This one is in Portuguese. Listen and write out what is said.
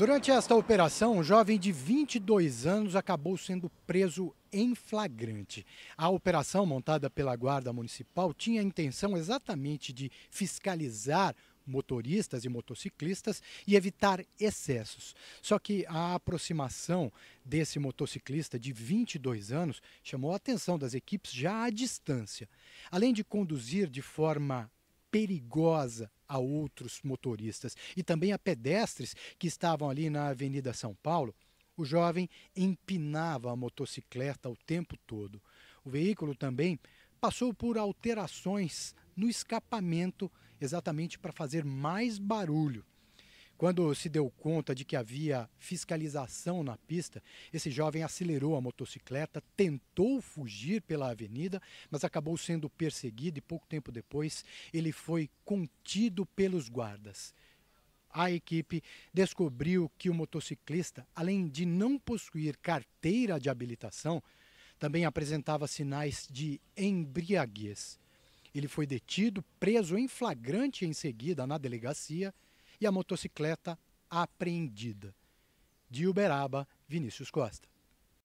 Durante esta operação, um jovem de 22 anos acabou sendo preso em flagrante. A operação montada pela Guarda Municipal tinha a intenção exatamente de fiscalizar motoristas e motociclistas e evitar excessos. Só que a aproximação desse motociclista de 22 anos chamou a atenção das equipes já à distância. Além de conduzir de forma perigosa a outros motoristas e também a pedestres que estavam ali na Avenida São Paulo. O jovem empinava a motocicleta o tempo todo. O veículo também passou por alterações no escapamento, exatamente para fazer mais barulho. Quando se deu conta de que havia fiscalização na pista, esse jovem acelerou a motocicleta, tentou fugir pela avenida, mas acabou sendo perseguido e pouco tempo depois ele foi contido pelos guardas a equipe descobriu que o motociclista, além de não possuir carteira de habilitação, também apresentava sinais de embriaguez. Ele foi detido, preso em flagrante em seguida na delegacia e a motocicleta apreendida. De Uberaba, Vinícius Costa.